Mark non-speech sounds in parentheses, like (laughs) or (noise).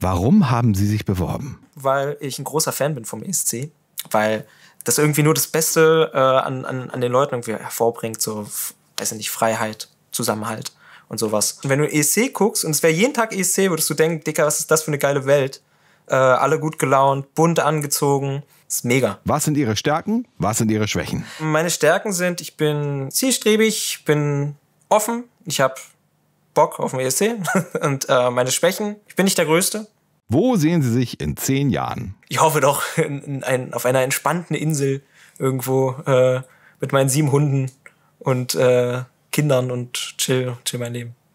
Warum haben Sie sich beworben? Weil ich ein großer Fan bin vom ESC, weil das irgendwie nur das Beste äh, an, an, an den Leuten irgendwie hervorbringt, so, weiß ich nicht, Freiheit, Zusammenhalt und sowas. Und wenn du ESC guckst und es wäre jeden Tag ESC, würdest du denken, Dicker, was ist das für eine geile Welt? Äh, alle gut gelaunt, bunt angezogen. Ist mega. Was sind Ihre Stärken? Was sind Ihre Schwächen? Meine Stärken sind, ich bin zielstrebig, bin offen, ich habe Bock auf den ESC (laughs) und äh, meine Schwächen. Ich bin nicht der Größte. Wo sehen Sie sich in zehn Jahren? Ich hoffe doch in, ein, auf einer entspannten Insel irgendwo äh, mit meinen sieben Hunden und äh, Kindern und chill, chill mein Leben.